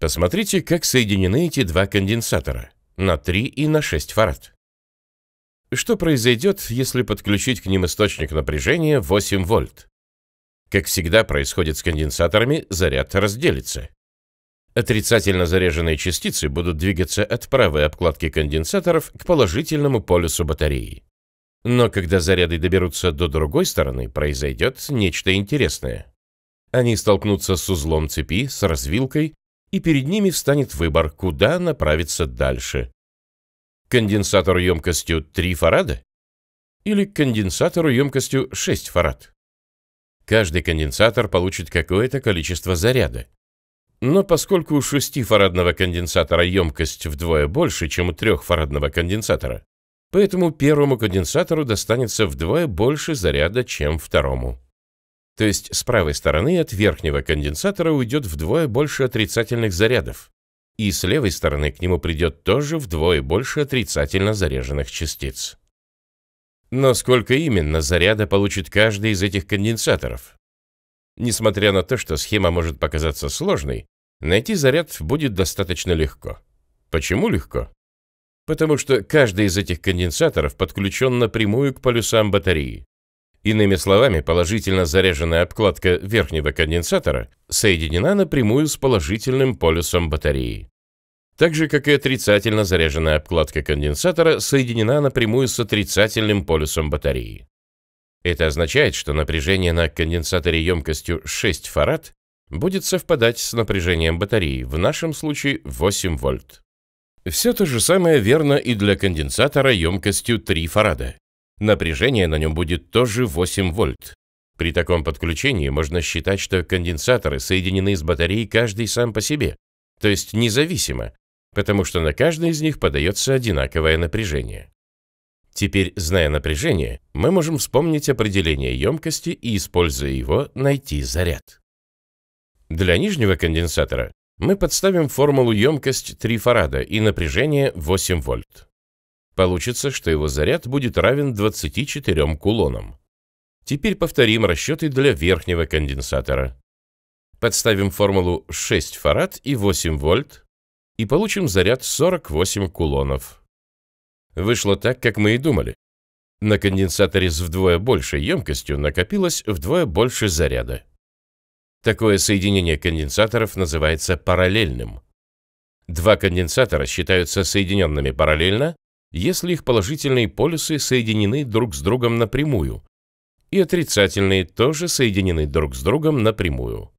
Посмотрите, как соединены эти два конденсатора на 3 и на 6 фарад. Что произойдет, если подключить к ним источник напряжения 8 вольт? Как всегда происходит с конденсаторами, заряд разделится. Отрицательно заряженные частицы будут двигаться от правой обкладки конденсаторов к положительному полюсу батареи. Но когда заряды доберутся до другой стороны, произойдет нечто интересное. Они столкнутся с узлом цепи, с развилкой и перед ними встанет выбор, куда направиться дальше. Конденсатору емкостью 3 фарада или конденсатору емкостью 6 фарад. Каждый конденсатор получит какое-то количество заряда. Но поскольку у 6-фарадного конденсатора емкость вдвое больше, чем у 3-фарадного конденсатора, поэтому первому конденсатору достанется вдвое больше заряда, чем второму. То есть с правой стороны от верхнего конденсатора уйдет вдвое больше отрицательных зарядов, и с левой стороны к нему придет тоже вдвое больше отрицательно заряженных частиц. Но сколько именно заряда получит каждый из этих конденсаторов? Несмотря на то, что схема может показаться сложной, найти заряд будет достаточно легко. Почему легко? Потому что каждый из этих конденсаторов подключен напрямую к полюсам батареи. Иными словами, положительно заряженная обкладка верхнего конденсатора соединена напрямую с положительным полюсом батареи. Так же, как и отрицательно заряженная обкладка конденсатора соединена напрямую с отрицательным полюсом батареи. Это означает, что напряжение на конденсаторе емкостью 6 фарад будет совпадать с напряжением батареи, в нашем случае 8 вольт. Все то же самое верно и для конденсатора емкостью 3 фарада. Напряжение на нем будет тоже 8 вольт. При таком подключении можно считать, что конденсаторы соединены с батареей каждый сам по себе, то есть независимо, потому что на каждый из них подается одинаковое напряжение. Теперь, зная напряжение, мы можем вспомнить определение емкости и, используя его, найти заряд. Для нижнего конденсатора мы подставим формулу емкость 3 фарада и напряжение 8 вольт. Получится, что его заряд будет равен 24 кулонам. Теперь повторим расчеты для верхнего конденсатора. Подставим формулу 6 фарад и 8 вольт, и получим заряд 48 кулонов. Вышло так, как мы и думали. На конденсаторе с вдвое большей емкостью накопилось вдвое больше заряда. Такое соединение конденсаторов называется параллельным. Два конденсатора считаются соединенными параллельно, если их положительные полюсы соединены друг с другом напрямую, и отрицательные тоже соединены друг с другом напрямую.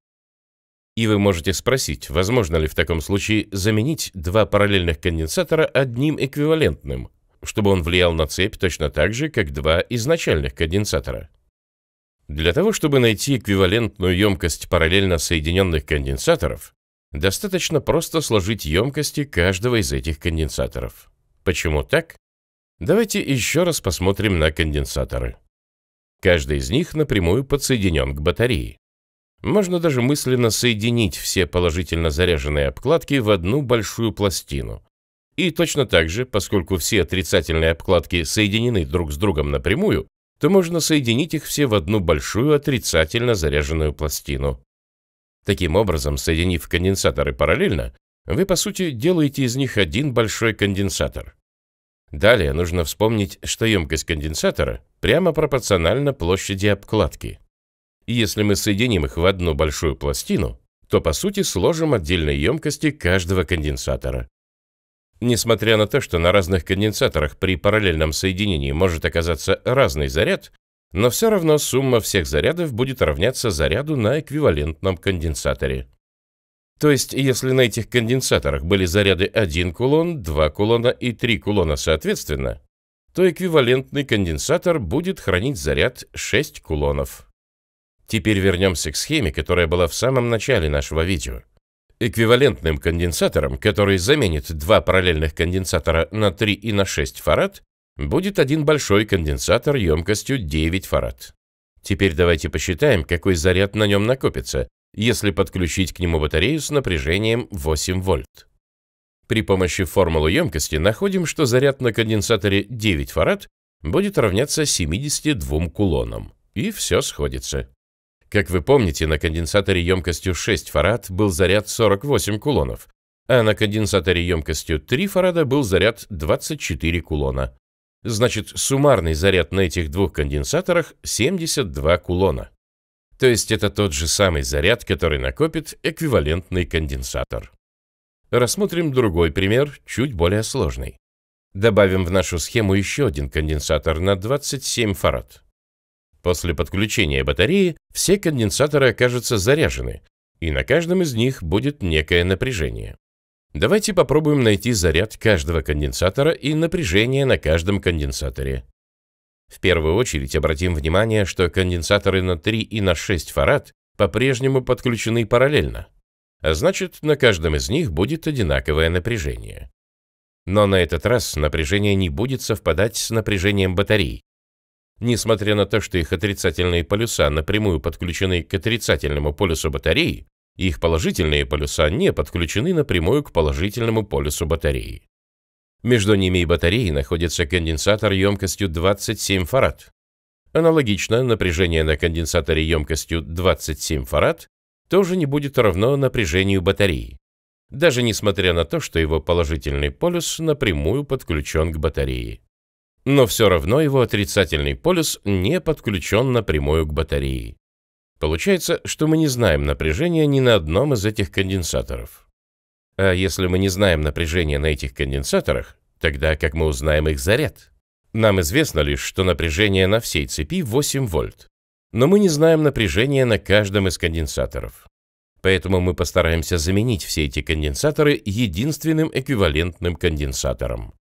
И вы можете спросить, возможно ли в таком случае заменить два параллельных конденсатора одним эквивалентным, чтобы он влиял на цепь точно так же, как два изначальных конденсатора. Для того, чтобы найти эквивалентную емкость параллельно соединенных конденсаторов, достаточно просто сложить емкости каждого из этих конденсаторов. Почему так? Давайте еще раз посмотрим на конденсаторы. Каждый из них напрямую подсоединен к батарее. Можно даже мысленно соединить все положительно заряженные обкладки в одну большую пластину. И точно так же, поскольку все отрицательные обкладки соединены друг с другом напрямую, то можно соединить их все в одну большую отрицательно заряженную пластину. Таким образом, соединив конденсаторы параллельно, вы, по сути, делаете из них один большой конденсатор. Далее нужно вспомнить, что емкость конденсатора прямо пропорциональна площади обкладки. И если мы соединим их в одну большую пластину, то по сути сложим отдельные емкости каждого конденсатора. Несмотря на то, что на разных конденсаторах при параллельном соединении может оказаться разный заряд, но все равно сумма всех зарядов будет равняться заряду на эквивалентном конденсаторе. То есть, если на этих конденсаторах были заряды 1 кулон, 2 кулона и 3 кулона соответственно, то эквивалентный конденсатор будет хранить заряд 6 кулонов. Теперь вернемся к схеме, которая была в самом начале нашего видео. Эквивалентным конденсатором, который заменит два параллельных конденсатора на 3 и на 6 фарад, будет один большой конденсатор емкостью 9 фарад. Теперь давайте посчитаем, какой заряд на нем накопится, если подключить к нему батарею с напряжением 8 вольт. При помощи формулы емкости находим, что заряд на конденсаторе 9 фарад будет равняться 72 кулонам. И все сходится. Как вы помните, на конденсаторе емкостью 6 фарад был заряд 48 кулонов, а на конденсаторе емкостью 3 фарада был заряд 24 кулона. Значит, суммарный заряд на этих двух конденсаторах 72 кулона. То есть это тот же самый заряд, который накопит эквивалентный конденсатор. Рассмотрим другой пример, чуть более сложный. Добавим в нашу схему еще один конденсатор на 27 фарад. После подключения батареи все конденсаторы окажутся заряжены, и на каждом из них будет некое напряжение. Давайте попробуем найти заряд каждого конденсатора и напряжение на каждом конденсаторе. В первую очередь обратим внимание, что конденсаторы на 3 и на 6 фарад по-прежнему подключены параллельно, а значит, на каждом из них будет одинаковое напряжение. Но на этот раз напряжение не будет совпадать с напряжением батарей. Несмотря на то, что их отрицательные полюса напрямую подключены к отрицательному полюсу батареи, их положительные полюса не подключены напрямую к положительному полюсу батареи. Между ними и батареей находится конденсатор емкостью 27 фарад. Аналогично, напряжение на конденсаторе емкостью 27 фарад тоже не будет равно напряжению батареи, даже несмотря на то, что его положительный полюс напрямую подключен к батарее. Но все равно его отрицательный полюс не подключен напрямую к батарее. Получается, что мы не знаем напряжения ни на одном из этих конденсаторов. А если мы не знаем напряжение на этих конденсаторах, тогда как мы узнаем их заряд? Нам известно лишь, что напряжение на всей цепи 8 вольт, но мы не знаем напряжение на каждом из конденсаторов. Поэтому мы постараемся заменить все эти конденсаторы единственным эквивалентным конденсатором.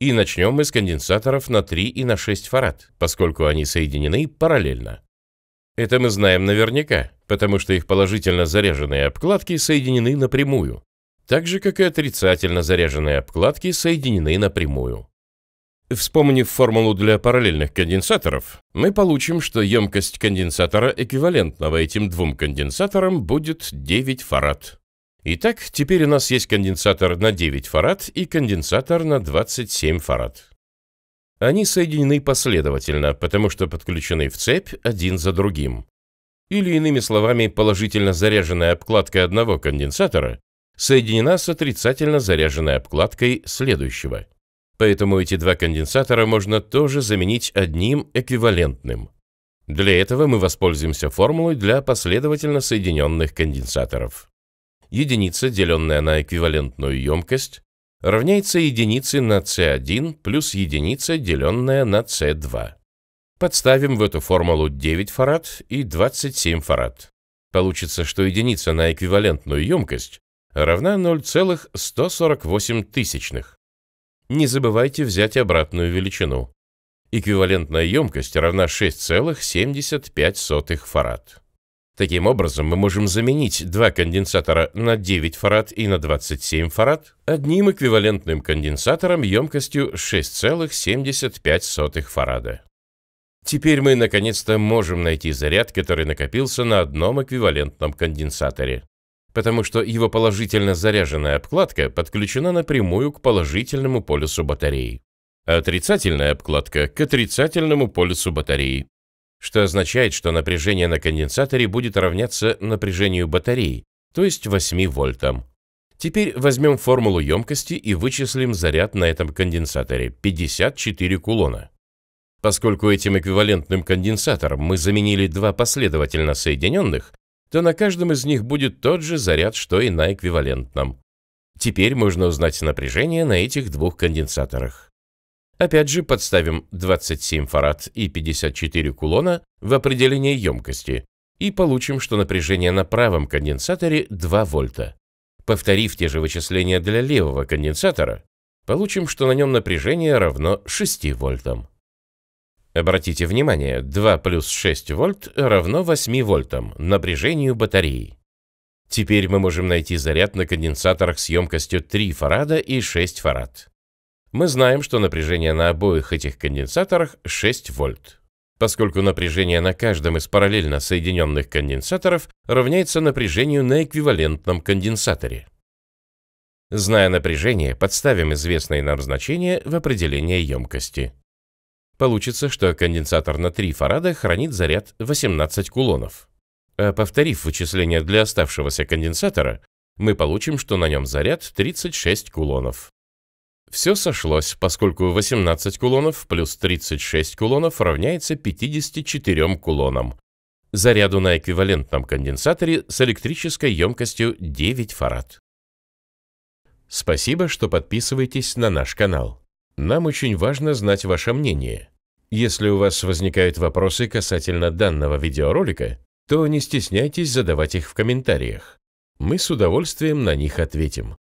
И начнем мы с конденсаторов на 3 и на 6 фарад, поскольку они соединены параллельно. Это мы знаем наверняка, потому что их положительно заряженные обкладки соединены напрямую, так же, как и отрицательно заряженные обкладки соединены напрямую. Вспомнив формулу для параллельных конденсаторов, мы получим, что емкость конденсатора, эквивалентного этим двум конденсаторам, будет 9 фарад. Итак, теперь у нас есть конденсатор на 9 фарад и конденсатор на 27 фарад. Они соединены последовательно, потому что подключены в цепь один за другим. Или иными словами, положительно заряженная обкладка одного конденсатора соединена с отрицательно заряженной обкладкой следующего. Поэтому эти два конденсатора можно тоже заменить одним эквивалентным. Для этого мы воспользуемся формулой для последовательно соединенных конденсаторов. Единица, деленная на эквивалентную емкость, равняется единице на c1 плюс единица, деленная на c2. Подставим в эту формулу 9 фарад и 27 фарад. Получится, что единица на эквивалентную емкость равна 0,148 тысячных. Не забывайте взять обратную величину. Эквивалентная емкость равна 6,75 фарад. Таким образом, мы можем заменить два конденсатора на 9 фарад и на 27 фарад одним эквивалентным конденсатором емкостью 6,75 фарада. Теперь мы наконец-то можем найти заряд, который накопился на одном эквивалентном конденсаторе потому что его положительно заряженная обкладка подключена напрямую к положительному полюсу батареи, а отрицательная обкладка к отрицательному полюсу батареи, что означает, что напряжение на конденсаторе будет равняться напряжению батареи, то есть 8 вольтам. Теперь возьмем формулу емкости и вычислим заряд на этом конденсаторе – 54 кулона. Поскольку этим эквивалентным конденсатором мы заменили два последовательно соединенных, то на каждом из них будет тот же заряд, что и на эквивалентном. Теперь можно узнать напряжение на этих двух конденсаторах. Опять же подставим 27 фарад и 54 кулона в определение емкости и получим, что напряжение на правом конденсаторе 2 вольта. Повторив те же вычисления для левого конденсатора, получим, что на нем напряжение равно 6 вольтам. Обратите внимание, 2 плюс 6 вольт равно 8 вольтам, напряжению батареи. Теперь мы можем найти заряд на конденсаторах с емкостью 3 фарада и 6 фарад. Мы знаем, что напряжение на обоих этих конденсаторах 6 вольт. Поскольку напряжение на каждом из параллельно соединенных конденсаторов равняется напряжению на эквивалентном конденсаторе. Зная напряжение, подставим известные нам значения в определение емкости. Получится, что конденсатор на три фарада хранит заряд 18 кулонов. А повторив вычисление для оставшегося конденсатора, мы получим, что на нем заряд 36 кулонов. Все сошлось, поскольку 18 кулонов плюс 36 кулонов равняется 54 кулонам. Заряду на эквивалентном конденсаторе с электрической емкостью 9 фарад. Спасибо, что подписываетесь на наш канал. Нам очень важно знать ваше мнение. Если у вас возникают вопросы касательно данного видеоролика, то не стесняйтесь задавать их в комментариях. Мы с удовольствием на них ответим.